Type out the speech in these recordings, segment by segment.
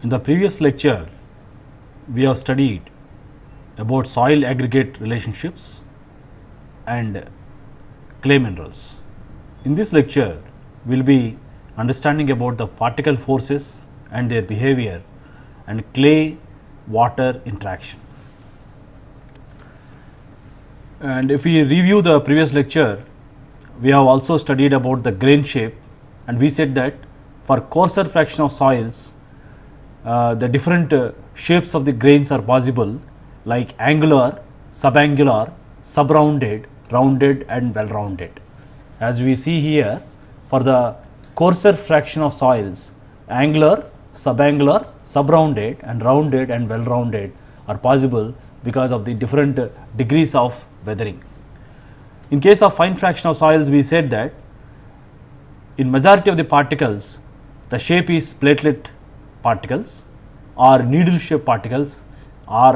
In the previous lecture, we have studied about soil aggregate relationships and clay minerals. In this lecture, we will be understanding about the particle forces and their behavior and clay water interaction. And if we review the previous lecture, we have also studied about the grain shape and we said that for coarser fraction of soils, uh, the different uh, shapes of the grains are possible like angular, subangular, subrounded, rounded and well rounded. As we see here for the coarser fraction of soils angular, subangular, subrounded and rounded and well rounded are possible because of the different uh, degrees of weathering. In case of fine fraction of soils we said that in majority of the particles the shape is platelet particles or needle shaped particles or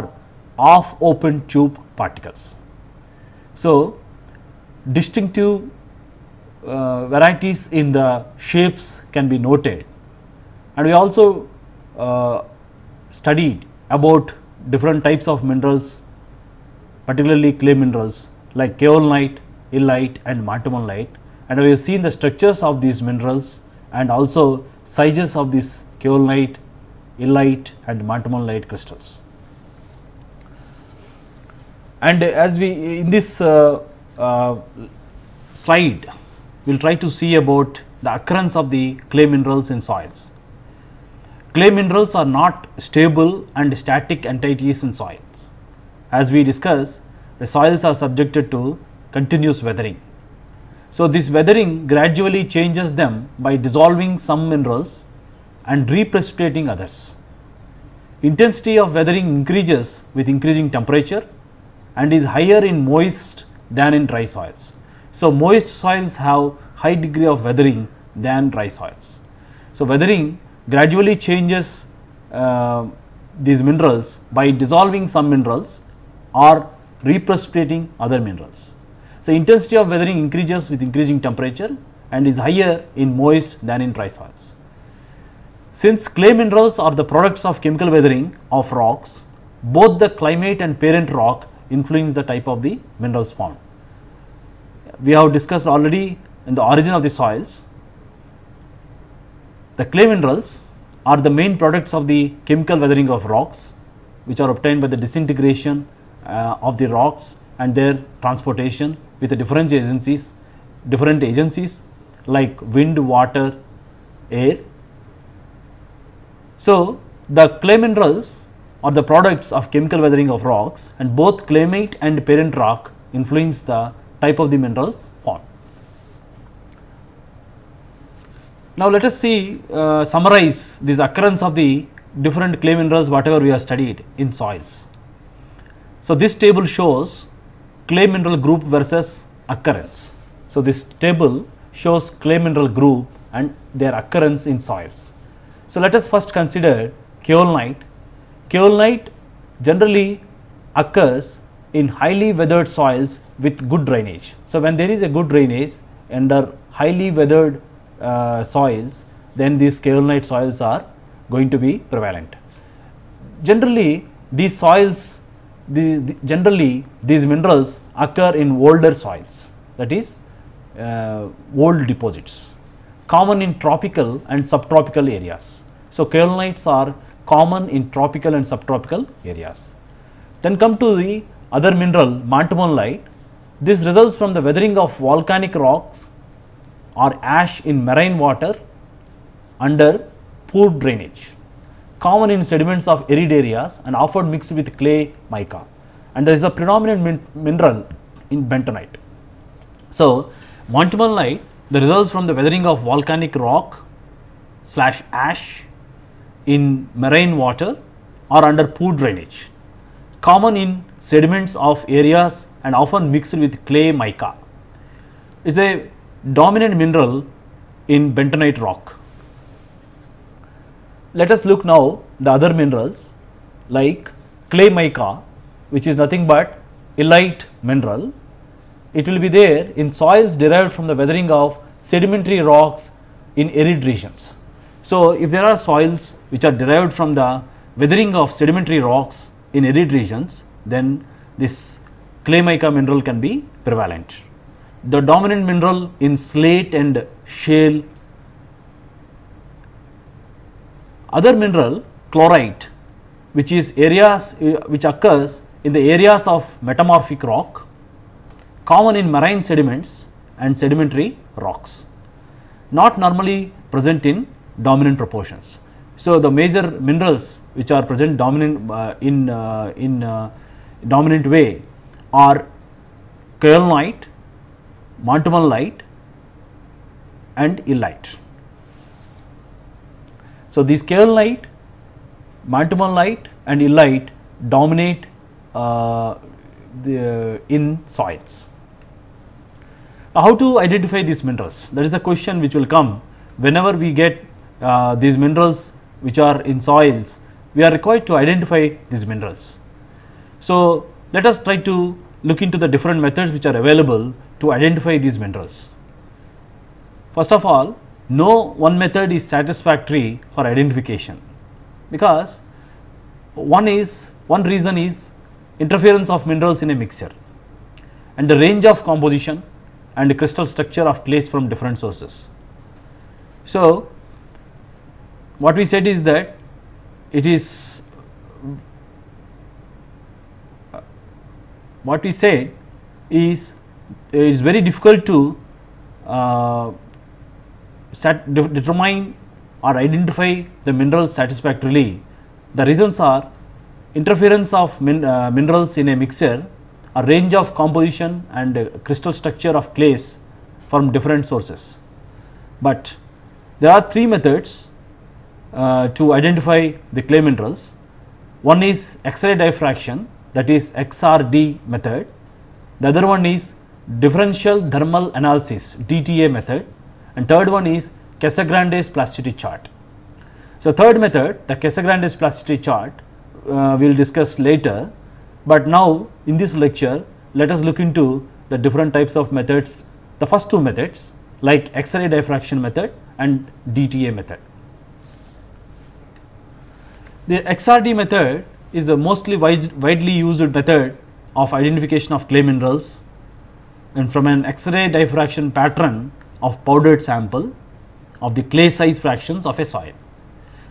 half open tube particles. So, distinctive uh, varieties in the shapes can be noted and we also uh, studied about different types of minerals particularly clay minerals like kaolinite, illite and martimonite and we have seen the structures of these minerals and also sizes of these kaolinite, illite and mantamolinite crystals. And as we in this uh, uh, slide, we will try to see about the occurrence of the clay minerals in soils. Clay minerals are not stable and static entities in soils. As we discuss, the soils are subjected to continuous weathering so, this weathering gradually changes them by dissolving some minerals and reprecipitating others. Intensity of weathering increases with increasing temperature and is higher in moist than in dry soils. So, moist soils have high degree of weathering than dry soils. So, weathering gradually changes uh, these minerals by dissolving some minerals or reprecipitating other minerals. So, intensity of weathering increases with increasing temperature and is higher in moist than in dry soils. Since clay minerals are the products of chemical weathering of rocks, both the climate and parent rock influence the type of the minerals found. We have discussed already in the origin of the soils. The clay minerals are the main products of the chemical weathering of rocks, which are obtained by the disintegration uh, of the rocks and their transportation with the different agencies, different agencies like wind, water, air. So, the clay minerals are the products of chemical weathering of rocks and both claymate and parent rock influence the type of the minerals formed. Now, let us see uh, summarize this occurrence of the different clay minerals whatever we have studied in soils. So, this table shows clay mineral group versus occurrence. So, this table shows clay mineral group and their occurrence in soils. So, let us first consider kaolinite. Kaolinite generally occurs in highly weathered soils with good drainage. So, when there is a good drainage under highly weathered uh, soils, then these kaolinite soils are going to be prevalent. Generally, these soils the, the, generally these minerals occur in older soils that is uh, old deposits common in tropical and subtropical areas. So, kaolinites are common in tropical and subtropical areas. Then come to the other mineral mantamonite. This results from the weathering of volcanic rocks or ash in marine water under poor drainage common in sediments of arid areas and often mixed with clay mica and there is a predominant min mineral in bentonite. So, montmorillonite, the results from the weathering of volcanic rock slash ash in marine water or under poor drainage common in sediments of areas and often mixed with clay mica is a dominant mineral in bentonite rock. Let us look now the other minerals like clay mica which is nothing but illite mineral. It will be there in soils derived from the weathering of sedimentary rocks in arid regions. So, if there are soils which are derived from the weathering of sedimentary rocks in arid regions, then this clay mica mineral can be prevalent. The dominant mineral in slate and shale Other mineral chlorite which is areas uh, which occurs in the areas of metamorphic rock common in marine sediments and sedimentary rocks not normally present in dominant proportions. So, the major minerals which are present dominant uh, in, uh, in uh, dominant way are kaolinite, montmorillonite, and illite. So, these Kerr light, Mantuman light and illite dominate uh, the, uh, in soils. Now, how to identify these minerals? That is the question which will come whenever we get uh, these minerals which are in soils, we are required to identify these minerals. So, let us try to look into the different methods which are available to identify these minerals. First of all, no one method is satisfactory for identification because one is one reason is interference of minerals in a mixture and the range of composition and the crystal structure of clays from different sources. So, what we said is that it is what we said is it is very difficult to uh, set, de determine or identify the minerals satisfactorily. The reasons are interference of min, uh, minerals in a mixture, a range of composition and uh, crystal structure of clays from different sources. But there are three methods uh, to identify the clay minerals. One is X-ray diffraction that is XRD method, the other one is differential thermal analysis DTA method and third one is Casagrande's plasticity chart. So, third method the Casagrande's plasticity chart uh, we will discuss later, but now in this lecture let us look into the different types of methods the first two methods like X-ray diffraction method and DTA method. The XRD method is a mostly widely used method of identification of clay minerals and from an X-ray diffraction pattern of powdered sample of the clay size fractions of a soil.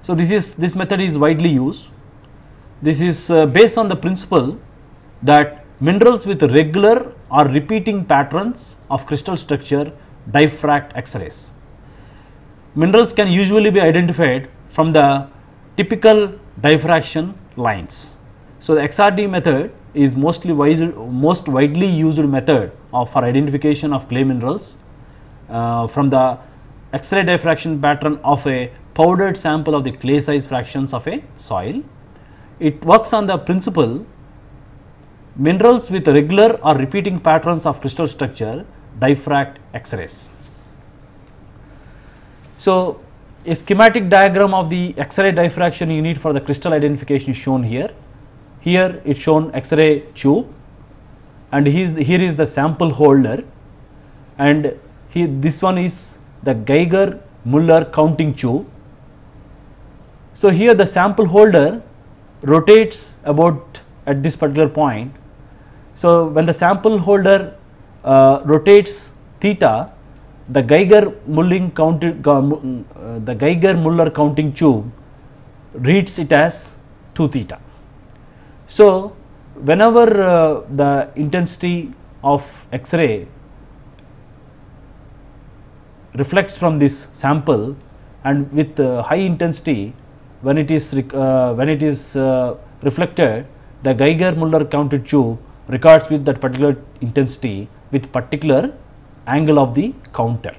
So, this is this method is widely used. This is uh, based on the principle that minerals with regular or repeating patterns of crystal structure diffract X-rays. Minerals can usually be identified from the typical diffraction lines. So, the XRD method is mostly wise, most widely used method of, for identification of clay minerals uh, from the X-ray diffraction pattern of a powdered sample of the clay size fractions of a soil. It works on the principle minerals with regular or repeating patterns of crystal structure diffract X-rays. So, a schematic diagram of the X-ray diffraction unit for the crystal identification is shown here. Here it is shown X-ray tube and here is the sample holder and this one is the Geiger Muller counting tube. So, here the sample holder rotates about at this particular point. So, when the sample holder uh, rotates theta, the Geiger Mulling counted, uh, mm, uh the Geiger Muller counting tube reads it as 2 theta. So, whenever uh, the intensity of X-ray reflects from this sample and with uh, high intensity when it is uh, when it is uh, reflected the Geiger Müller counter tube records with that particular intensity with particular angle of the counter.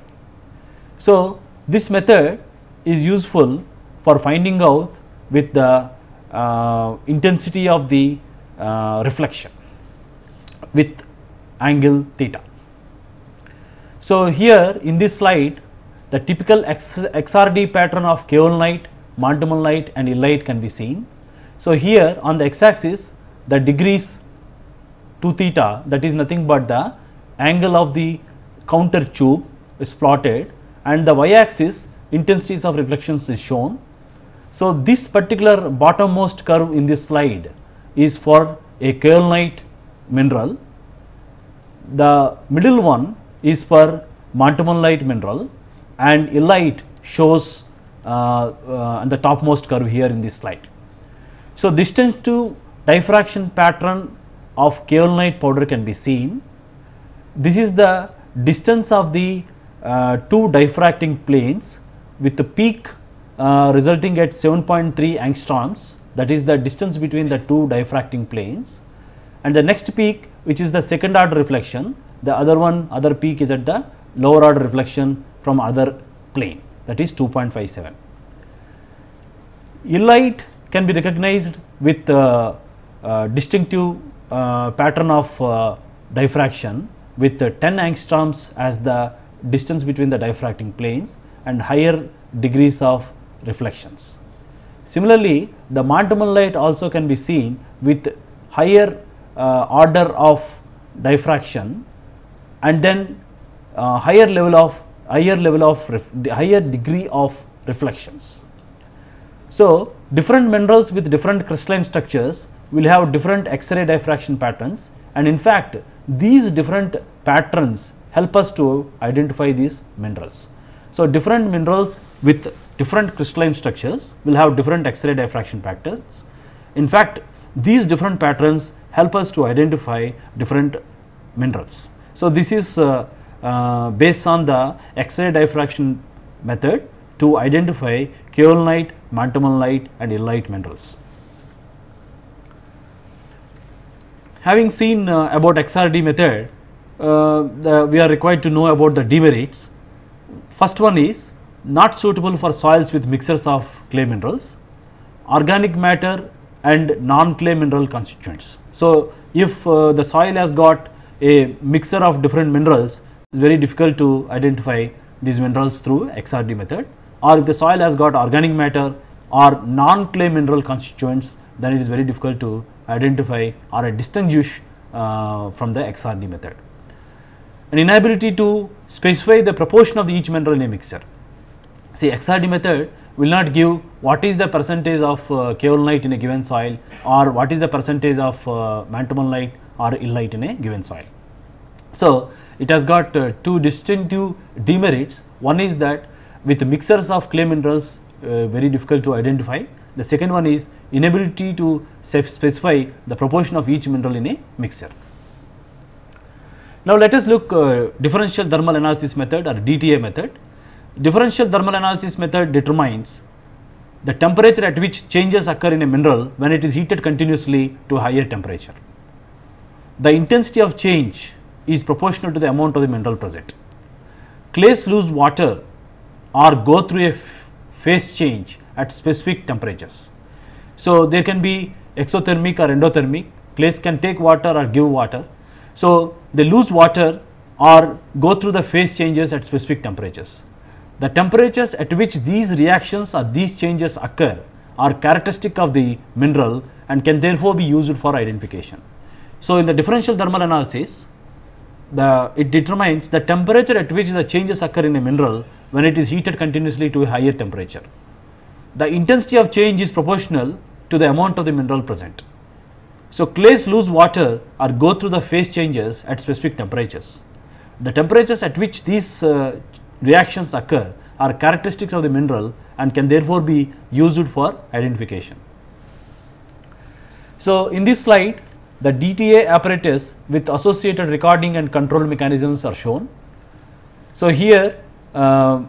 So, this method is useful for finding out with the uh, intensity of the uh, reflection with angle theta. So, here in this slide the typical X XRD pattern of kaolinite, montimelite and illite can be seen. So, here on the x axis the degrees 2 theta that is nothing but the angle of the counter tube is plotted and the y axis intensities of reflections is shown. So, this particular bottommost curve in this slide is for a kaolinite mineral. The middle one is for montmorillonite mineral and illite shows on uh, uh, the topmost curve here in this slide. So, distance to diffraction pattern of kaolinite powder can be seen. This is the distance of the uh, two diffracting planes with the peak uh, resulting at 7.3 angstroms that is the distance between the two diffracting planes and the next peak which is the second order reflection, the other one other peak is at the lower order reflection from other plane that is 2.57. Illite can be recognized with uh, uh, distinctive uh, pattern of uh, diffraction with 10 angstroms as the distance between the diffracting planes and higher degrees of reflections. Similarly, the Montemun light also can be seen with higher uh, order of diffraction and then uh, higher level of higher level of higher degree of reflections. So, different minerals with different crystalline structures will have different X-ray diffraction patterns and in fact, these different patterns help us to identify these minerals. So, different minerals with different crystalline structures will have different X-ray diffraction patterns. In fact, these different patterns help us to identify different minerals. So, this is uh, uh, based on the X-ray diffraction method to identify kaolinite, mantamalite and illite minerals. Having seen uh, about XRD method, uh, the, we are required to know about the demerits. First one is not suitable for soils with mixers of clay minerals, organic matter and non-clay mineral constituents. So, if uh, the soil has got a mixture of different minerals, it is very difficult to identify these minerals through XRD method or if the soil has got organic matter or non-clay mineral constituents, then it is very difficult to identify or distinguish uh, from the XRD method. An inability to specify the proportion of each mineral in a mixture. See XRD method will not give what is the percentage of uh, kaolinite in a given soil or what is the percentage of uh, or illite in a given soil. So, it has got uh, two distinctive demerits. One is that with mixers of clay minerals uh, very difficult to identify. The second one is inability to specify the proportion of each mineral in a mixer. Now, let us look uh, differential thermal analysis method or DTA method differential thermal analysis method determines the temperature at which changes occur in a mineral when it is heated continuously to higher temperature. The intensity of change is proportional to the amount of the mineral present. Clays lose water or go through a phase change at specific temperatures. So, there can be exothermic or endothermic, clays can take water or give water. So, they lose water or go through the phase changes at specific temperatures. The temperatures at which these reactions or these changes occur are characteristic of the mineral and can therefore be used for identification. So, in the differential thermal analysis, the, it determines the temperature at which the changes occur in a mineral when it is heated continuously to a higher temperature. The intensity of change is proportional to the amount of the mineral present. So, clays lose water or go through the phase changes at specific temperatures. The temperatures at which these uh, reactions occur are characteristics of the mineral and can therefore be used for identification. So, in this slide the DTA apparatus with associated recording and control mechanisms are shown. So, here uh,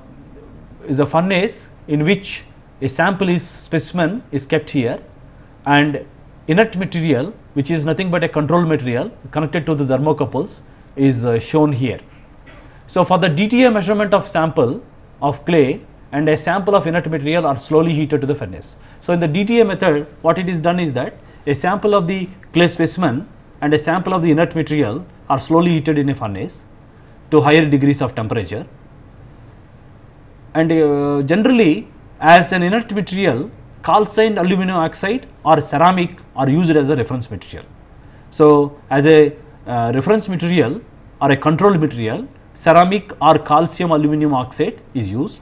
is a furnace in which a sample is specimen is kept here and inert material which is nothing but a control material connected to the thermocouples is uh, shown here. So, for the DTA measurement of sample of clay and a sample of inert material are slowly heated to the furnace. So, in the DTA method what it is done is that a sample of the clay specimen and a sample of the inert material are slowly heated in a furnace to higher degrees of temperature and uh, generally as an inert material calcined aluminum oxide or ceramic are used as a reference material. So, as a uh, reference material or a control material ceramic or calcium aluminum oxide is used.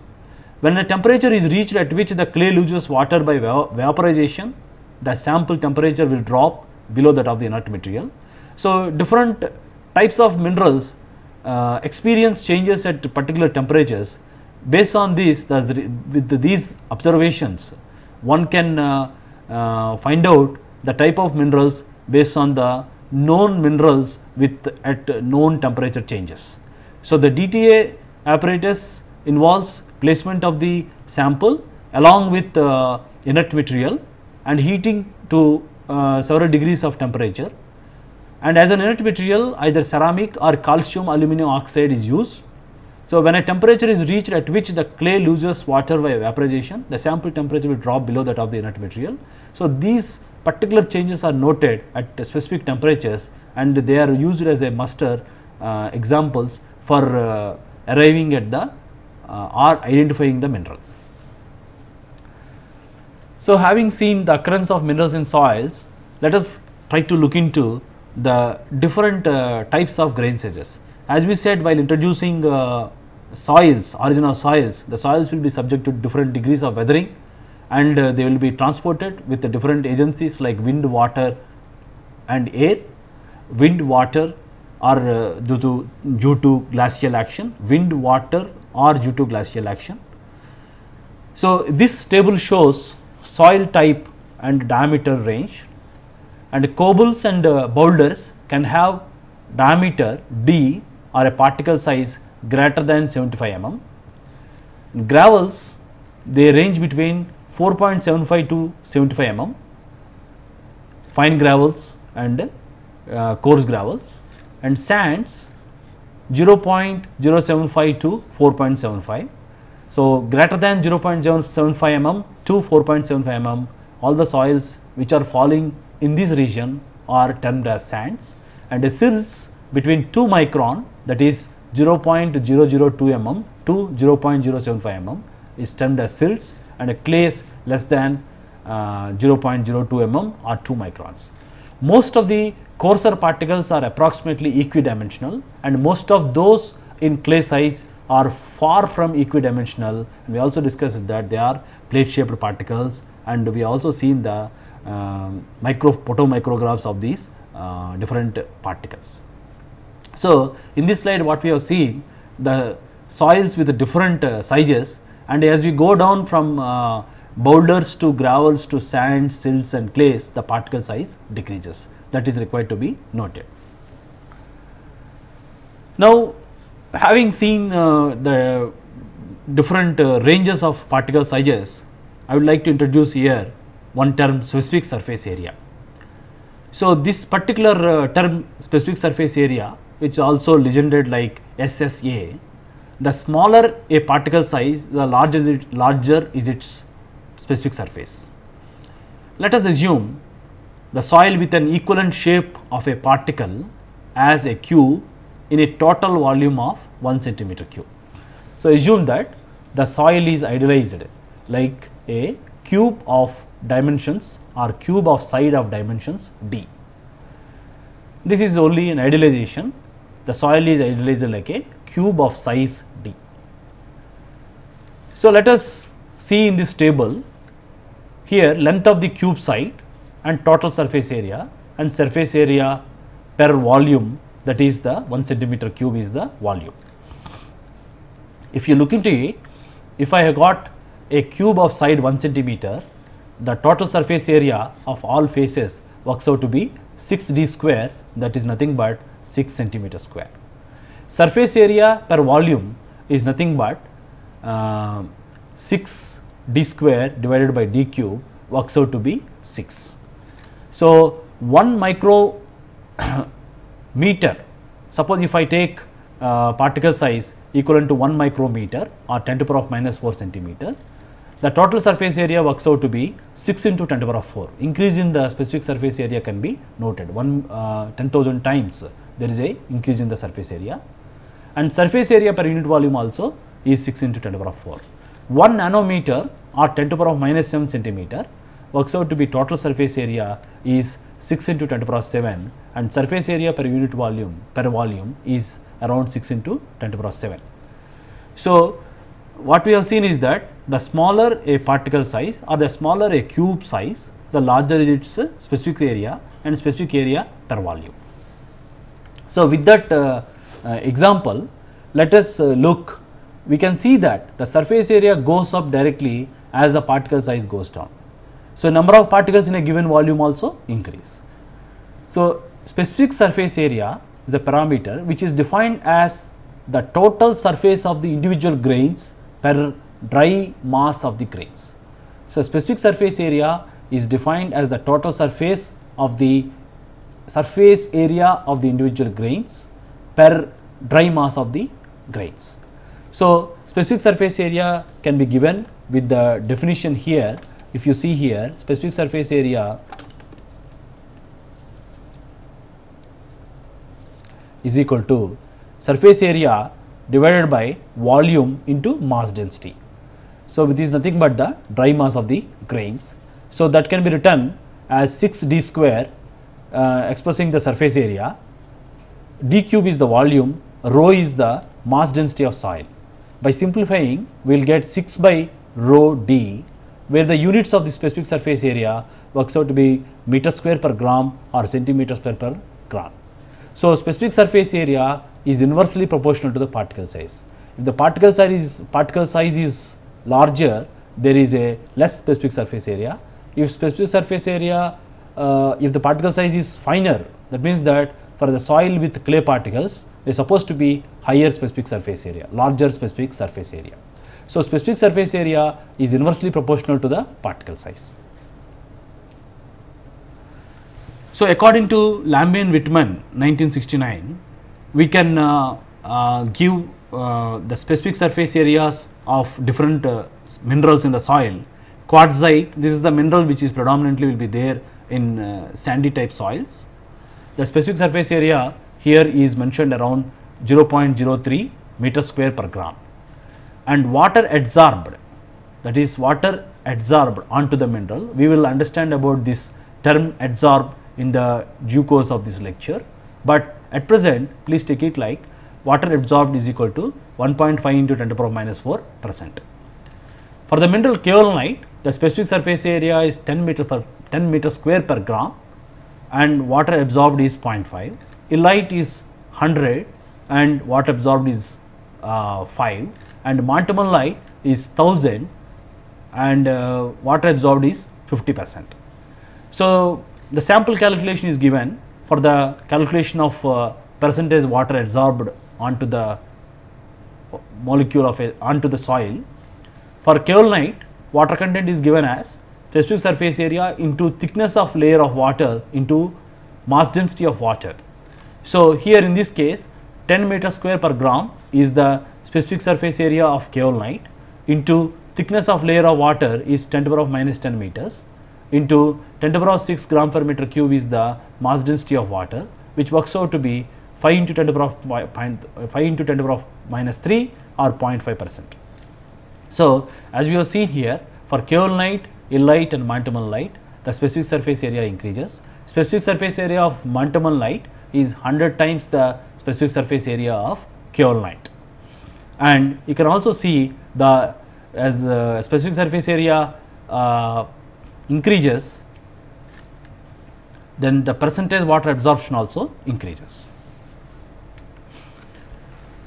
When the temperature is reached at which the clay loses water by vaporization, the sample temperature will drop below that of the inert material. So, different types of minerals uh, experience changes at particular temperatures. Based on these, with these observations, one can uh, uh, find out the type of minerals based on the known minerals with at known temperature changes. So, the DTA apparatus involves placement of the sample along with uh, inert material and heating to uh, several degrees of temperature. And as an inert material either ceramic or calcium aluminum oxide is used. So, when a temperature is reached at which the clay loses water by evaporation, the sample temperature will drop below that of the inert material. So, these particular changes are noted at specific temperatures and they are used as a muster uh, examples for uh, arriving at the uh, or identifying the mineral. So, having seen the occurrence of minerals in soils, let us try to look into the different uh, types of grain sizes. As we said while introducing uh, soils, origin of soils, the soils will be subject to different degrees of weathering and uh, they will be transported with the different agencies like wind, water and air. Wind, water or uh, due to due to glacial action, wind, water or due to glacial action. So, this table shows soil type and diameter range and cobbles and uh, boulders can have diameter d or a particle size greater than 75 mm. gravels they range between 4.75 to 75 mm, fine gravels and uh, coarse gravels and sands 0 0.075 to 4.75. So, greater than 0.75 mm to 4.75 mm all the soils which are falling in this region are termed as sands and the silts between 2 micron that is 0.002 mm to 0.075 mm is termed as silts and a clays less than uh, 0.02 mm or 2 microns. Most of the coarser particles are approximately equidimensional and most of those in clay size are far from equidimensional. We also discussed that they are plate shaped particles and we also seen the uh, micro photomicrographs of these uh, different particles. So, in this slide what we have seen the soils with different uh, sizes and as we go down from uh, boulders to gravels to sands, silts and clays the particle size decreases that is required to be noted. Now, having seen uh, the different uh, ranges of particle sizes, I would like to introduce here one term specific surface area. So, this particular uh, term specific surface area which is also legended like SSA, the smaller a particle size the larger is, it, larger is its specific surface. Let us assume the soil with an equivalent shape of a particle as a cube in a total volume of 1 centimeter cube. So, assume that the soil is idealized like a cube of dimensions or cube of side of dimensions d. This is only an idealization, the soil is idealized like a cube of size d. So, let us see in this table here length of the cube side and total surface area and surface area per volume that is the 1 centimeter cube is the volume. If you look into it, if I have got a cube of side 1 centimeter, the total surface area of all faces works out to be 6 d square that is nothing but 6 centimeter square. Surface area per volume is nothing but uh, 6 d square divided by d cube works out to be 6. So, 1 micrometer, suppose if I take uh, particle size equivalent to 1 micrometer or 10 to the power of minus 4 centimeter, the total surface area works out to be 6 into 10 to the power of 4. Increase in the specific surface area can be noted, one uh, 10,000 times there is a increase in the surface area and surface area per unit volume also is 6 into 10 to the power of 4. 1 nanometer or 10 to the power of minus 7 centimeter works out to be total surface area is 6 into 10 to the power 7 and surface area per unit volume per volume is around 6 into 10 to the power 7. So, what we have seen is that the smaller a particle size or the smaller a cube size, the larger is its specific area and specific area per volume. So, with that uh, uh, example, let us uh, look, we can see that the surface area goes up directly as the particle size goes down. So, number of particles in a given volume also increase. So, specific surface area is a parameter which is defined as the total surface of the individual grains per dry mass of the grains. So, specific surface area is defined as the total surface of the surface area of the individual grains per dry mass of the grains. So, specific surface area can be given with the definition here if you see here specific surface area is equal to surface area divided by volume into mass density. So, this is nothing but the dry mass of the grains. So, that can be written as 6 d square uh, expressing the surface area, d cube is the volume, rho is the mass density of soil. By simplifying, we will get 6 by rho d where the units of the specific surface area works out to be meter square per gram or centimeter square per gram. So, specific surface area is inversely proportional to the particle size. If the particle size is, particle size is larger, there is a less specific surface area. If specific surface area, uh, if the particle size is finer, that means that for the soil with clay particles, there is supposed to be higher specific surface area, larger specific surface area. So, specific surface area is inversely proportional to the particle size. So, according to Lambe and Whitman 1969, we can uh, uh, give uh, the specific surface areas of different uh, minerals in the soil. Quartzite, this is the mineral which is predominantly will be there in uh, sandy type soils. The specific surface area here is mentioned around 0.03 meter square per gram and water adsorbed that is water adsorbed onto the mineral. We will understand about this term adsorb in the due course of this lecture, but at present please take it like water adsorbed is equal to 1.5 into 10 to the power minus 4 percent. For the mineral kaolinite, the specific surface area is 10 meter per 10 meter square per gram and water absorbed is 0.5, illite is 100 and water absorbed is uh, 5 and light is 1000 and uh, water absorbed is 50 percent. So, the sample calculation is given for the calculation of uh, percentage water absorbed onto the molecule of a, onto the soil. For kaolinite water content is given as specific surface area into thickness of layer of water into mass density of water. So, here in this case 10 meter square per gram is the specific surface area of kaolinite into thickness of layer of water is 10 to the power of minus 10 meters into 10 to the power of 6 gram per meter cube is the mass density of water which works out to be 5 into 10 to the power of 5 into 10 to the power of minus 3 or 0.5 percent. So, as we have seen here for kaolinite, illite and light the specific surface area increases. Specific surface area of light is 100 times the specific surface area of kaolinite and you can also see the as the specific surface area uh, increases then the percentage water absorption also increases.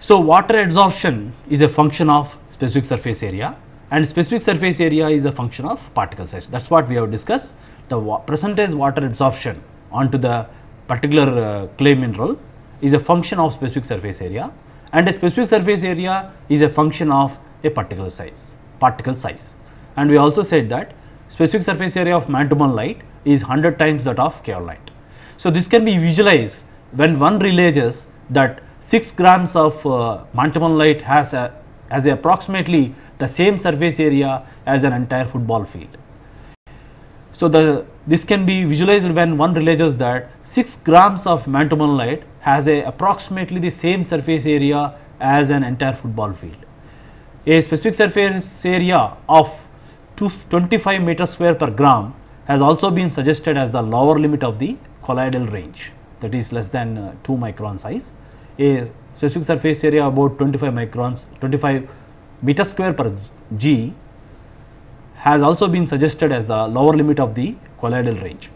So, water absorption is a function of specific surface area and specific surface area is a function of particle size that is what we have discussed the wa percentage water absorption onto the particular uh, clay mineral is a function of specific surface area and a specific surface area is a function of a particular size, particle size. And we also said that specific surface area of mantlemon light is 100 times that of kaolite. light. So, this can be visualized when one realizes that 6 grams of uh, mantlemon light has a as approximately the same surface area as an entire football field. So, the this can be visualized when one realizes that 6 grams of mantlemon light has a approximately the same surface area as an entire football field. A specific surface area of 25 meter square per gram has also been suggested as the lower limit of the colloidal range that is less than uh, 2 micron size. A specific surface area about 25 microns 25 meter square per g has also been suggested as the lower limit of the colloidal range.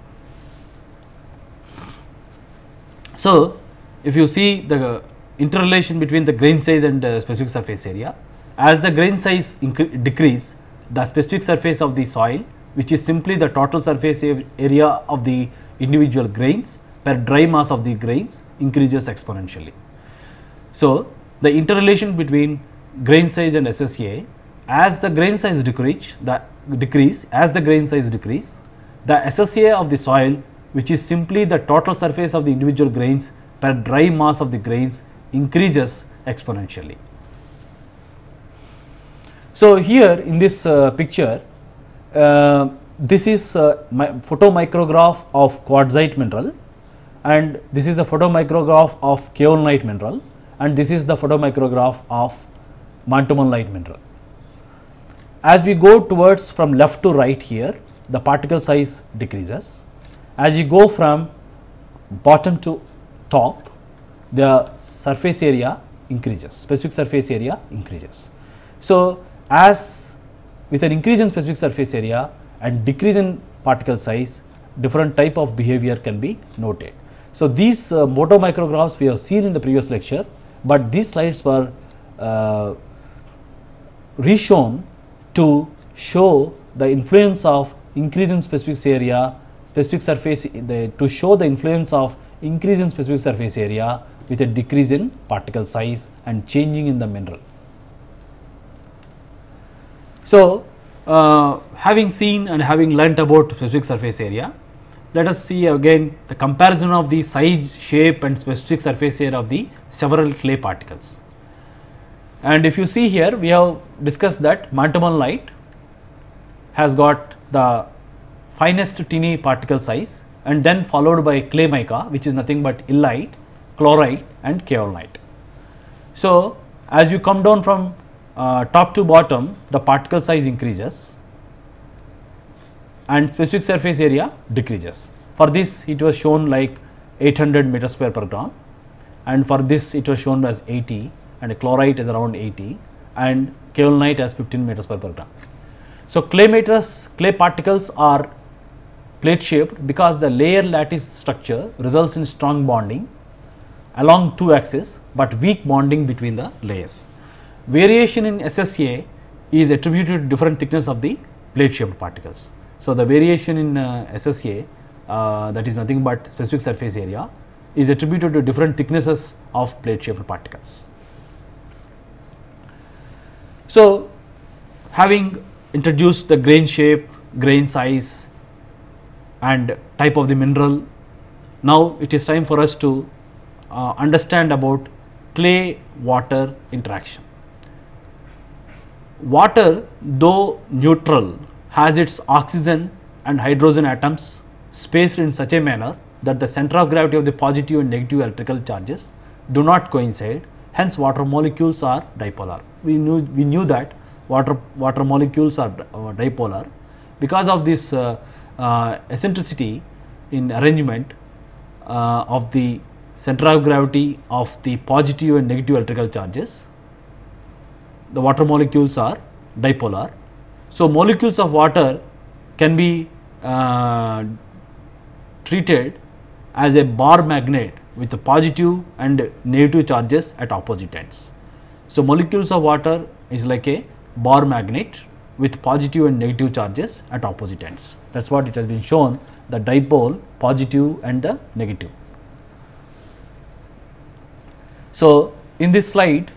So, if you see the interrelation between the grain size and uh, specific surface area, as the grain size decrease, the specific surface of the soil which is simply the total surface area of the individual grains per dry mass of the grains increases exponentially. So, the interrelation between grain size and SSA as the grain size decrease, the decrease as the grain size decrease, the SSA of the soil which is simply the total surface of the individual grains per dry mass of the grains increases exponentially. So, here in this uh, picture, uh, this is a uh, my photomicrograph of quartzite mineral and this is a photomicrograph of kaolinite mineral and this is the photomicrograph of mantomonite mineral. As we go towards from left to right here, the particle size decreases. As you go from bottom to top, the surface area increases, specific surface area increases. So, as with an increase in specific surface area and decrease in particle size, different type of behavior can be noted. So, these uh, motor micrographs we have seen in the previous lecture, but these slides were uh, reshown to show the influence of increase in specific area, specific surface the, to show the influence of increase in specific surface area with a decrease in particle size and changing in the mineral. So, uh, having seen and having learnt about specific surface area, let us see again the comparison of the size, shape and specific surface area of the several clay particles. And if you see here, we have discussed that mantamalite has got the finest tiny particle size and then followed by clay mica which is nothing but illite, chlorite and kaolinite. So, as you come down from uh, top to bottom the particle size increases and specific surface area decreases. For this it was shown like 800 meter square per gram and for this it was shown as 80 and chlorite is around 80 and kaolinite as 15 meters per gram. So, clay meters, clay particles are plate shaped because the layer lattice structure results in strong bonding along two axes, but weak bonding between the layers. Variation in SSA is attributed to different thickness of the plate shaped particles. So, the variation in uh, SSA uh, that is nothing but specific surface area is attributed to different thicknesses of plate shaped particles. So, having introduced the grain shape, grain size, and type of the mineral. Now, it is time for us to uh, understand about clay water interaction. Water though neutral has its oxygen and hydrogen atoms spaced in such a manner that the center of gravity of the positive and negative electrical charges do not coincide hence water molecules are dipolar. We knew, we knew that water, water molecules are uh, dipolar because of this uh, uh, eccentricity in arrangement uh, of the center of gravity of the positive and negative electrical charges. The water molecules are dipolar. So, molecules of water can be uh, treated as a bar magnet with the positive and negative charges at opposite ends. So, molecules of water is like a bar magnet with positive and negative charges at opposite ends. That is what it has been shown the dipole positive and the negative. So, in this slide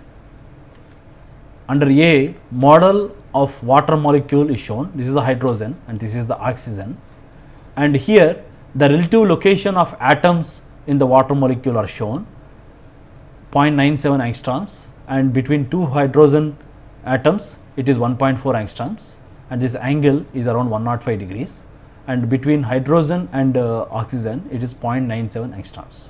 under A model of water molecule is shown this is the hydrogen and this is the oxygen and here the relative location of atoms in the water molecule are shown 0.97 angstroms and between two hydrogen atoms it is 1.4 angstroms and this angle is around 105 degrees and between hydrogen and uh, oxygen it is 0.97 angstroms.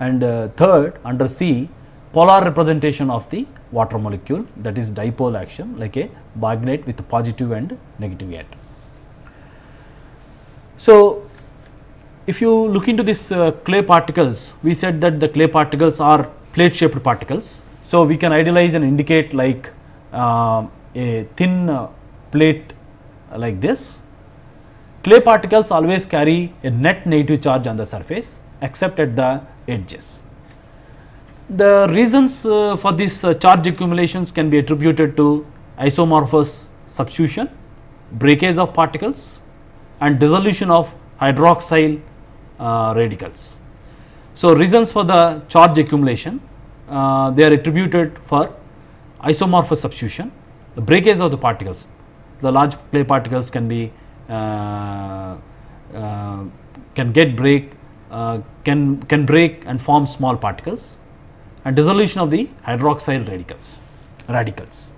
And uh, third under C polar representation of the water molecule that is dipole action like a magnet with positive and negative yet. So, if you look into this uh, clay particles, we said that the clay particles are plate shaped particles. So, we can idealize and indicate like uh, a thin uh, plate like this. Clay particles always carry a net negative charge on the surface except at the edges. The reasons uh, for these uh, charge accumulations can be attributed to isomorphous substitution, breakage of particles and dissolution of hydroxyl uh, radicals. So, reasons for the charge accumulation, uh, they are attributed for isomorphous substitution, the breakage of the particles. The large clay particles can be uh, uh, can get break uh, can can break and form small particles and dissolution of the hydroxyl radicals radicals.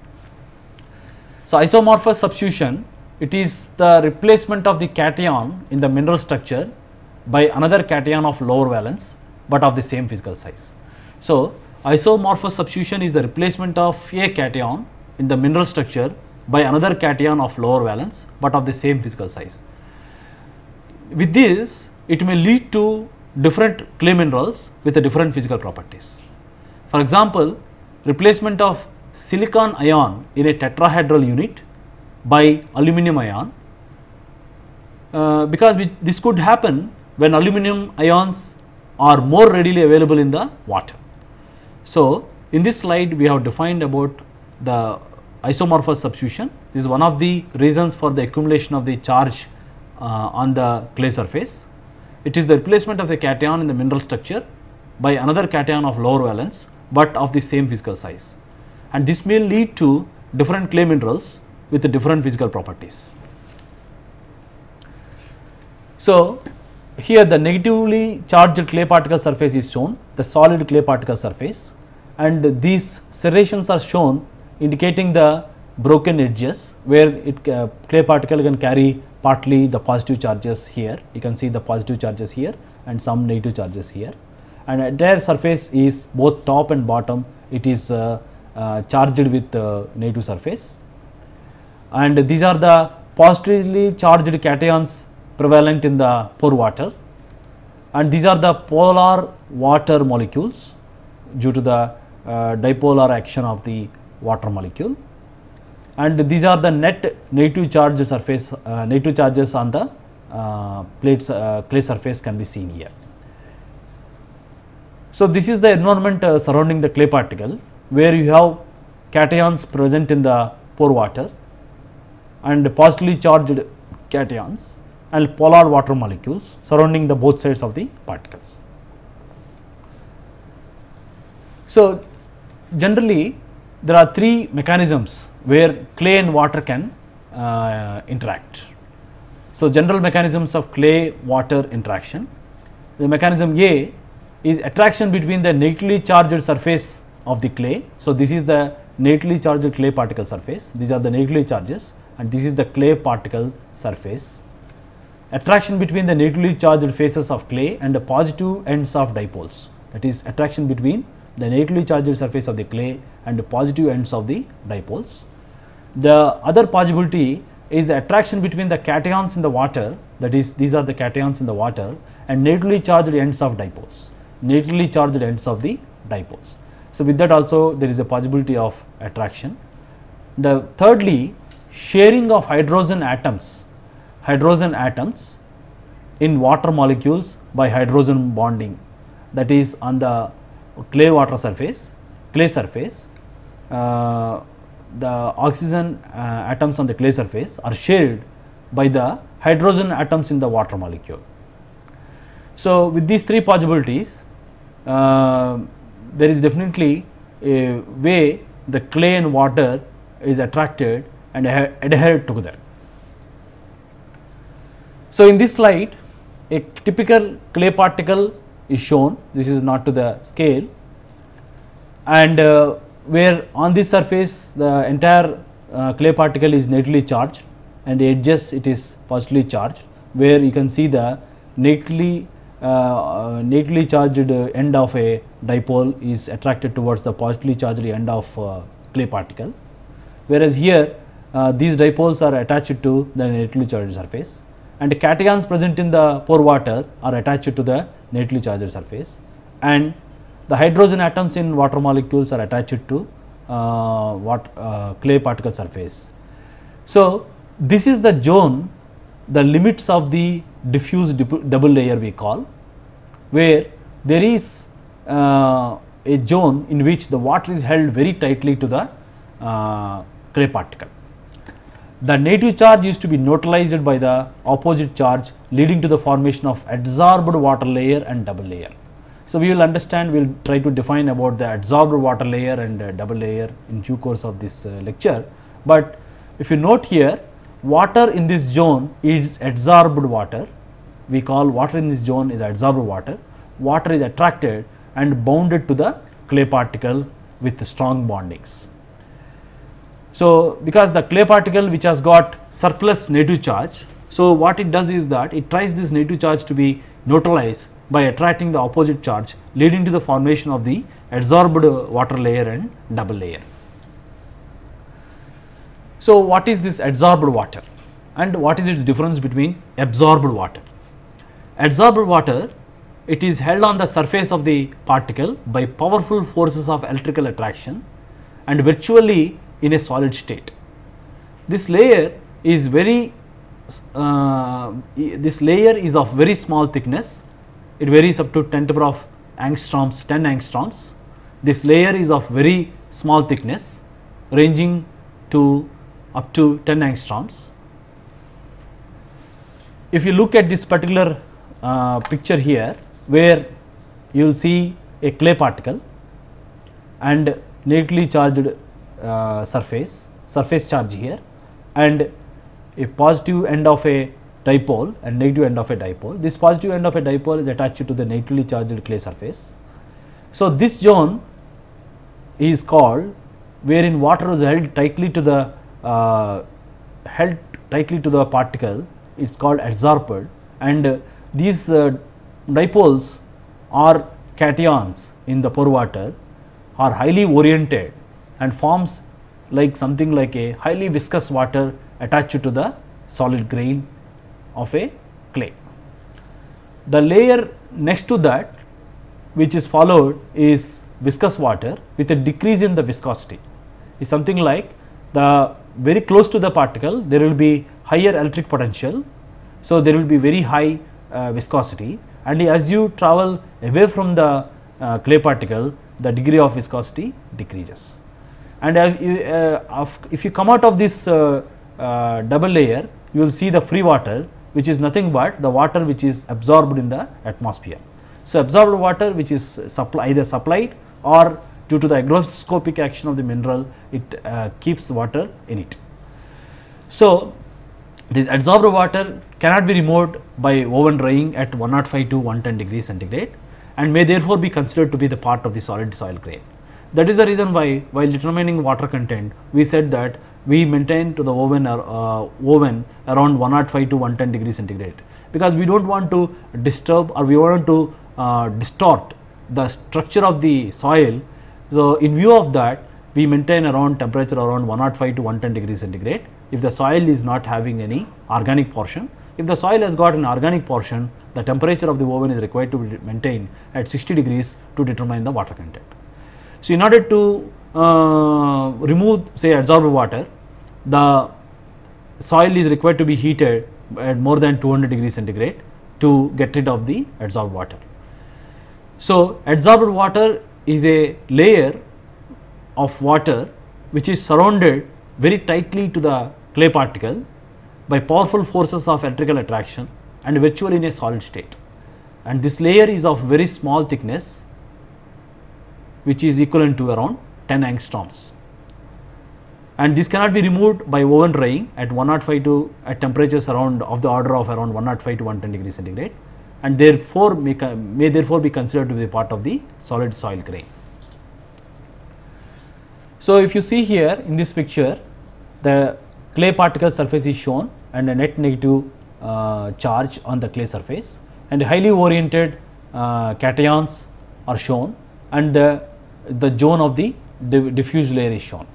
So, isomorphous substitution it is the replacement of the cation in the mineral structure by another cation of lower valence, but of the same physical size. So, isomorphous substitution is the replacement of a cation in the mineral structure by another cation of lower valence, but of the same physical size. With this, it may lead to different clay minerals with different physical properties. For example, replacement of silicon ion in a tetrahedral unit by aluminum ion, uh, because we, this could happen when aluminum ions are more readily available in the water. So, in this slide we have defined about the isomorphous substitution. This is one of the reasons for the accumulation of the charge uh, on the clay surface. It is the replacement of the cation in the mineral structure by another cation of lower valence, but of the same physical size. And this may lead to different clay minerals with different physical properties. So, here the negatively charged clay particle surface is shown, the solid clay particle surface and these serrations are shown indicating the broken edges where it uh, clay particle can carry partly the positive charges here you can see the positive charges here and some negative charges here and entire surface is both top and bottom it is uh, uh, charged with uh, negative surface and these are the positively charged cations prevalent in the pore water and these are the polar water molecules due to the uh, dipolar action of the water molecule and these are the net negative charge surface uh, negative charges on the uh, plates uh, clay surface can be seen here. So, this is the environment uh, surrounding the clay particle where you have cations present in the pore water and positively charged cations and polar water molecules surrounding the both sides of the particles. So, generally there are three mechanisms where clay and water can uh, interact. So, general mechanisms of clay water interaction. The mechanism A is attraction between the negatively charged surface of the clay. So, this is the negatively charged clay particle surface, these are the negatively charges and this is the clay particle surface. Attraction between the negatively charged faces of clay and the positive ends of dipoles that is attraction between the negatively charged surface of the clay and the positive ends of the dipoles. The other possibility is the attraction between the cations in the water that is these are the cations in the water and negatively charged ends of dipoles, negatively charged ends of the dipoles. So, with that also there is a possibility of attraction. The thirdly sharing of hydrogen atoms, hydrogen atoms in water molecules by hydrogen bonding that is on the clay water surface, clay surface, uh, the oxygen uh, atoms on the clay surface are shared by the hydrogen atoms in the water molecule. So, with these three possibilities, uh, there is definitely a way the clay and water is attracted and adhered together. So, in this slide, a typical clay particle is shown this is not to the scale and uh, where on this surface the entire uh, clay particle is negatively charged and edges it is positively charged where you can see the negatively uh, uh negatively charged end of a dipole is attracted towards the positively charged end of uh, clay particle whereas here uh, these dipoles are attached to the negatively charged surface and cations present in the pore water are attached to the neatly charged surface and the hydrogen atoms in water molecules are attached to uh, what uh, clay particle surface. So, this is the zone the limits of the diffuse double layer we call where there is uh, a zone in which the water is held very tightly to the uh, clay particle. The negative charge used to be neutralized by the opposite charge leading to the formation of adsorbed water layer and double layer. So, we will understand we will try to define about the adsorbed water layer and uh, double layer in due course of this uh, lecture. But if you note here water in this zone is adsorbed water we call water in this zone is adsorbed water water is attracted and bounded to the clay particle with strong bondings. So, because the clay particle which has got surplus negative charge, so what it does is that it tries this negative charge to be neutralized by attracting the opposite charge leading to the formation of the adsorbed water layer and double layer. So, what is this adsorbed water and what is its difference between absorbed water? Adsorbed water it is held on the surface of the particle by powerful forces of electrical attraction and virtually in a solid state. This layer is very uh, this layer is of very small thickness it varies up to 10 to the power of angstroms 10 angstroms this layer is of very small thickness ranging to up to 10 angstroms if you look at this particular uh, picture here where you will see a clay particle and negatively charged uh, surface, surface charge here and a positive end of a dipole and negative end of a dipole. This positive end of a dipole is attached to the negatively charged clay surface. So, this zone is called wherein water is held tightly to the uh, held tightly to the particle it is called adsorbed and uh, these uh, dipoles or cations in the pore water are highly oriented and forms like something like a highly viscous water attached to the solid grain of a clay. The layer next to that which is followed is viscous water with a decrease in the viscosity is something like the very close to the particle there will be higher electric potential. So, there will be very high uh, viscosity and as you travel away from the uh, clay particle the degree of viscosity decreases and uh, if you come out of this uh, uh, double layer you will see the free water which is nothing but the water which is absorbed in the atmosphere. So, absorbed water which is supply, either supplied or due to the agroscopic action of the mineral it uh, keeps water in it. So, this adsorbed water cannot be removed by oven drying at 105 to 110 degrees centigrade and may therefore be considered to be the part of the solid soil grain. That is the reason why while determining water content, we said that we maintain to the oven, or, uh, oven around 105 to 110 degree centigrade because we do not want to disturb or we want to uh, distort the structure of the soil. So, in view of that we maintain around temperature around 105 to 110 degree centigrade if the soil is not having any organic portion. If the soil has got an organic portion the temperature of the oven is required to be maintained at 60 degrees to determine the water content. So, in order to uh, remove say adsorbed water, the soil is required to be heated at more than 200 degrees centigrade to get rid of the adsorbed water. So, adsorbed water is a layer of water which is surrounded very tightly to the clay particle by powerful forces of electrical attraction and virtually in a solid state. And this layer is of very small thickness which is equivalent to around 10 angstroms. And this cannot be removed by oven drying at 105 to at temperatures around of the order of around 105 to 110 degree centigrade and therefore may, may therefore be considered to be part of the solid soil grain. So, if you see here in this picture the clay particle surface is shown and a net negative uh, charge on the clay surface and highly oriented uh, cations are shown and the the zone of the diffuse layer is shown.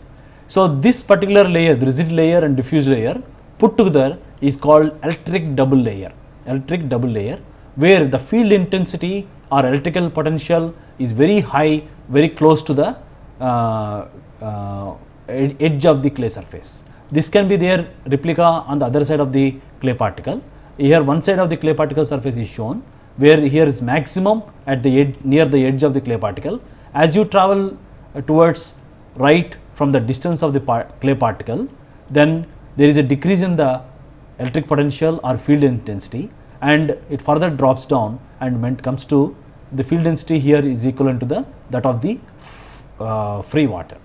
So, this particular layer, the rigid layer and diffuse layer put together is called electric double layer, electric double layer where the field intensity or electrical potential is very high, very close to the uh, uh, ed edge of the clay surface. This can be their replica on the other side of the clay particle. Here one side of the clay particle surface is shown where here is maximum at the edge near the edge of the clay particle as you travel uh, towards right from the distance of the par clay particle, then there is a decrease in the electric potential or field intensity and it further drops down and when it comes to the field density here is equivalent to the that of the uh, free water.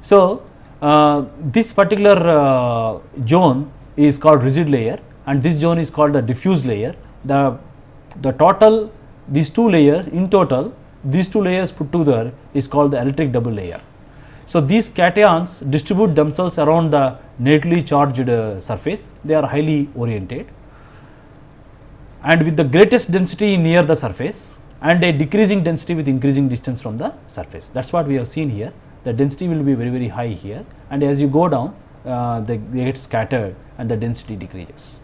So, uh, this particular uh, zone is called rigid layer and this zone is called the diffuse layer. The, the total these two layers in total these two layers put together is called the electric double layer. So these cations distribute themselves around the negatively charged uh, surface, they are highly oriented and with the greatest density near the surface and a decreasing density with increasing distance from the surface. That is what we have seen here, the density will be very very high here and as you go down uh, they, they get scattered and the density decreases.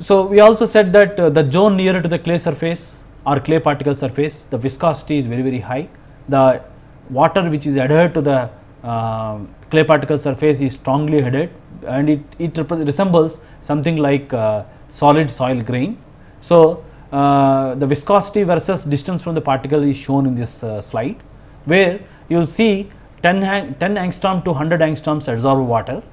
So, we also said that uh, the zone nearer to the clay surface or clay particle surface, the viscosity is very, very high. The water which is adhered to the uh, clay particle surface is strongly adhered and it, it resembles something like uh, solid soil grain. So, uh, the viscosity versus distance from the particle is shown in this uh, slide, where you will see 10, 10 angstrom to 100 angstroms absorb water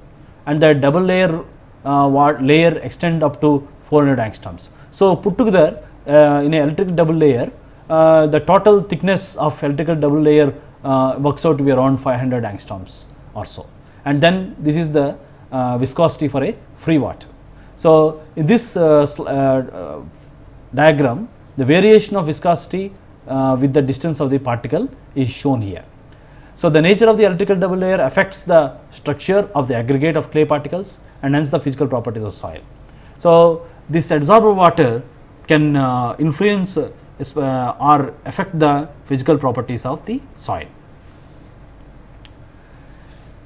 and the double layer uh, layer extend up to 400 angstroms. So, put together uh, in an electric double layer, uh, the total thickness of electrical double layer uh, works out to be around 500 angstroms or so. And then this is the uh, viscosity for a free water. So, in this uh, diagram, the variation of viscosity with the distance of the particle is shown here. So, the nature of the electrical double layer affects the structure of the aggregate of clay particles and hence the physical properties of soil. So, this adsorber water can uh, influence uh, uh or affect the physical properties of the soil.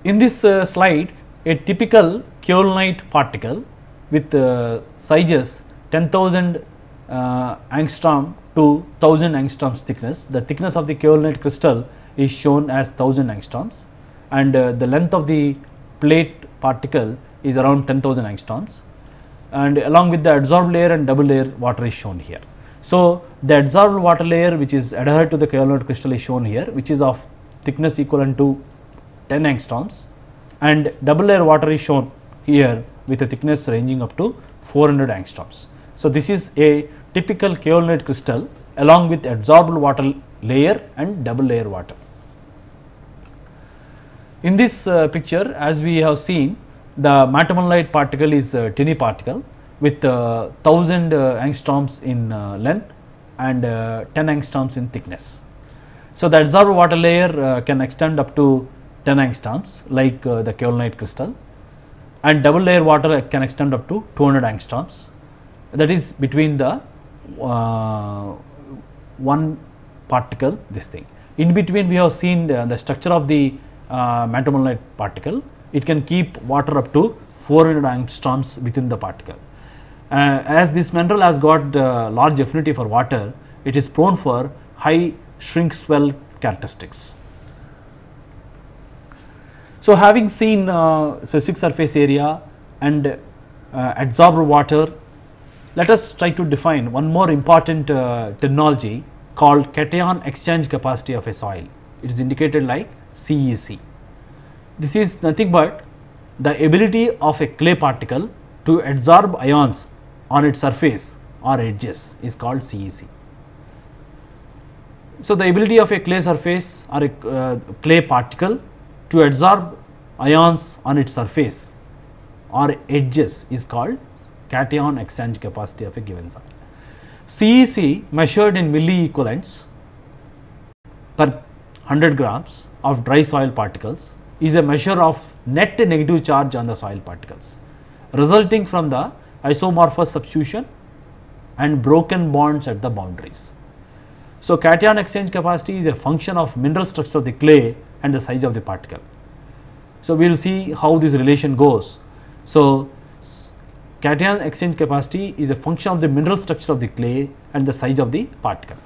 In this uh, slide, a typical kaolinite particle with uh, sizes 10,000 uh, angstrom to 1000 angstroms thickness, the thickness of the kaolinite crystal is shown as 1000 angstroms and uh, the length of the plate particle is around 10,000 angstroms and along with the adsorbed layer and double layer water is shown here. So, the adsorbed water layer which is adhered to the kaolinite crystal is shown here which is of thickness equivalent to 10 angstroms and double layer water is shown here with a thickness ranging up to 400 angstroms. So, this is a typical kaolinite crystal along with adsorbed water layer and double layer water. In this uh, picture as we have seen the matamonite particle is a uh, tiny particle with uh, 1000 uh, angstroms in uh, length and 10 angstroms in thickness. So, the adsorbed water layer can extend up to 10 angstroms like the kaolinite crystal and double layer water can extend up to 200 angstroms that is between the one particle this thing. In between we have seen the, the structure of the uh, particle, it can keep water up to 400 angstroms within the particle. Uh, as this mineral has got uh, large affinity for water, it is prone for high shrink swell characteristics. So, having seen uh, specific surface area and uh, adsorbed water, let us try to define one more important uh, terminology called cation exchange capacity of a soil. It is indicated like CEC. This is nothing but the ability of a clay particle to adsorb ions on its surface or edges is called CEC. So, the ability of a clay surface or a uh, clay particle to adsorb ions on its surface or edges is called cation exchange capacity of a given soil. CEC measured in milliequivalents per 100 grams of dry soil particles is a measure of net negative charge on the soil particles resulting from the isomorphous substitution and broken bonds at the boundaries. So, cation exchange capacity is a function of mineral structure of the clay and the size of the particle. So, we will see how this relation goes. So, cation exchange capacity is a function of the mineral structure of the clay and the size of the particle.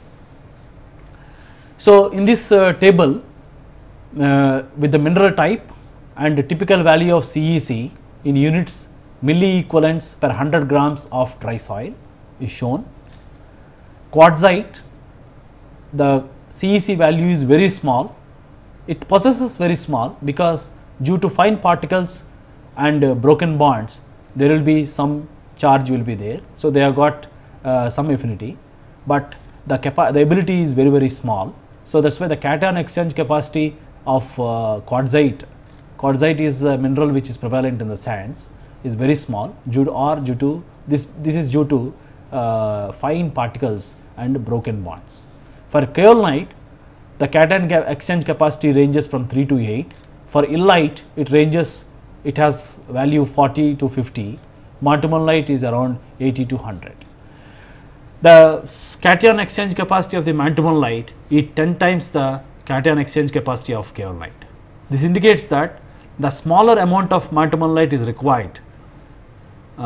So, in this uh, table uh, with the mineral type and the typical value of CEC in units milli equivalents per 100 grams of dry soil is shown. Quartzite, the CEC value is very small, it possesses very small because due to fine particles and uh, broken bonds, there will be some charge will be there. So, they have got uh, some affinity, but the, the ability is very very small. So, that is why the cation exchange capacity of uh, quartzite. Quartzite is a mineral which is prevalent in the sands, is very small due to or due to this, this is due to uh, fine particles and broken bonds. For kaolinite, the cation exchange capacity ranges from 3 to 8. For illite, it ranges, it has value 40 to 50. Montumonlite is around 80 to 100. The cation exchange capacity of the montumonlite is 10 times the cation exchange capacity of kaolin This indicates that the smaller amount of mantamalite is required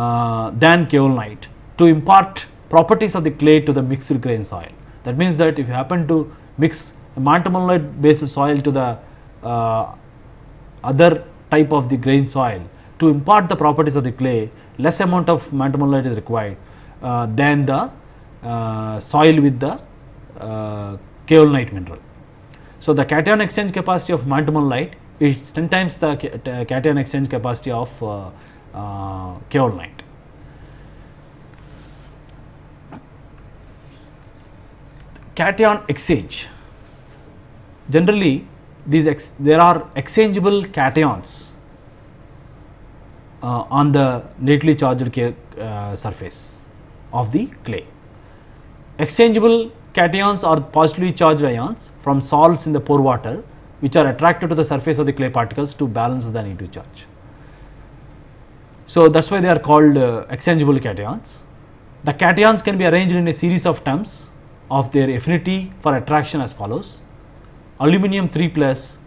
uh, than kaolinite to impart properties of the clay to the mixed grain soil. That means that if you happen to mix mantamalite based soil to the uh, other type of the grain soil to impart the properties of the clay, less amount of mantamalite is required uh, than the uh, soil with the uh, kaolinite mineral. So, the cation exchange capacity of antimon light is 10 times the cation exchange capacity of uh, uh, Cation exchange generally these ex, there are exchangeable cations uh, on the neatly charged uh, surface of the clay. Exchangeable Cations are positively charged ions from salts in the pore water which are attracted to the surface of the clay particles to balance the negative charge. So, that is why they are called uh, exchangeable cations. The cations can be arranged in a series of terms of their affinity for attraction as follows. Aluminum 3 plus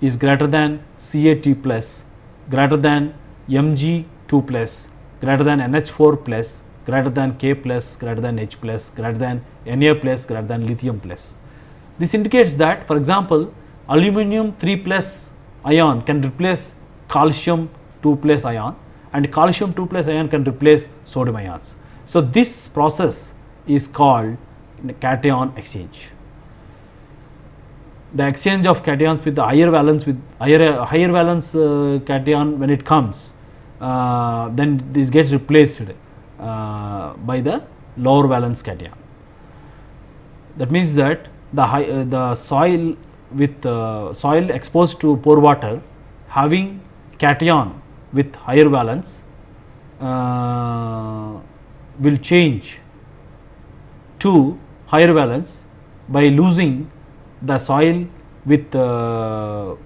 is greater than CAT plus greater than Mg 2 plus greater than NH4 plus greater than K plus greater than H plus greater than Na plus greater than lithium plus. This indicates that for example, aluminum 3 plus ion can replace calcium 2 plus ion and calcium 2 plus ion can replace sodium ions. So, this process is called cation exchange. The exchange of cations with the higher valence with higher higher valence uh, cation when it comes uh, then this gets replaced uh, by the lower valence cation. That means that the high, uh, the soil with uh, soil exposed to pore water having cation with higher valence uh, will change to higher valence by losing the soil with uh,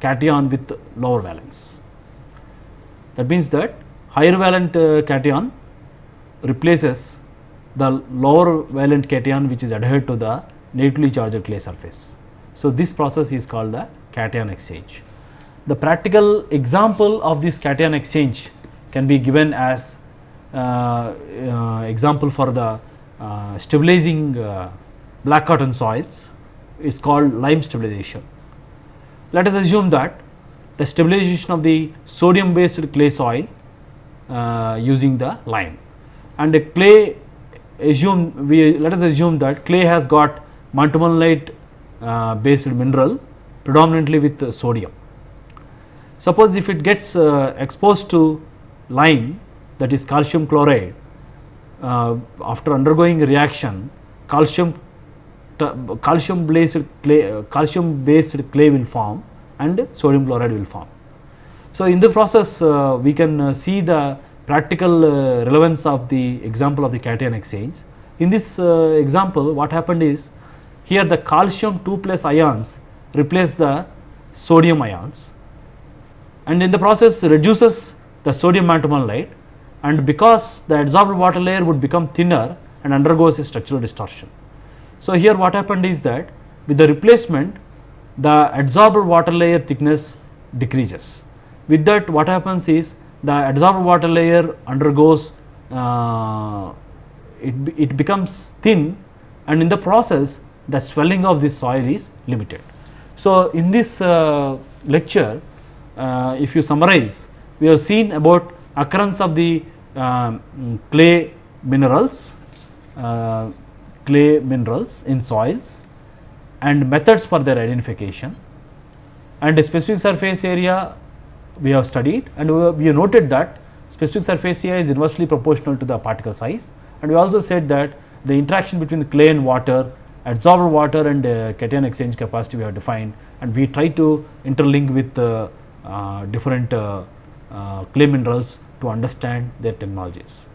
cation with lower valence. That means that higher valent uh, cation replaces the lower valent cation which is adhered to the negatively charged clay surface. So, this process is called the cation exchange. The practical example of this cation exchange can be given as uh, uh, example for the uh, stabilizing uh, black cotton soils is called lime stabilization. Let us assume that the stabilization of the sodium based clay soil uh, using the lime and a clay assume we let us assume that clay has got montmorillonite uh, based mineral predominantly with uh, sodium. Suppose if it gets uh, exposed to lime that is calcium chloride uh, after undergoing reaction calcium calcium based clay calcium based clay will form and sodium chloride will form. So, in the process uh, we can uh, see the practical uh, relevance of the example of the cation exchange. In this uh, example, what happened is here the calcium 2 plus ions replace the sodium ions and in the process reduces the sodium antimonolate and because the adsorbed water layer would become thinner and undergoes a structural distortion. So, here what happened is that with the replacement the adsorbed water layer thickness decreases. With that what happens is the adsorbed water layer undergoes uh, it, it becomes thin and in the process the swelling of this soil is limited. So, in this uh, lecture uh, if you summarize we have seen about occurrence of the um, clay minerals uh, clay minerals in soils and methods for their identification and a specific surface area we have studied and we, have noted that specific surface area is inversely proportional to the particle size and we also said that the interaction between the clay and water, adsorber water and uh, cation exchange capacity we have defined and we try to interlink with uh, uh, uh, different clay minerals to understand their technologies.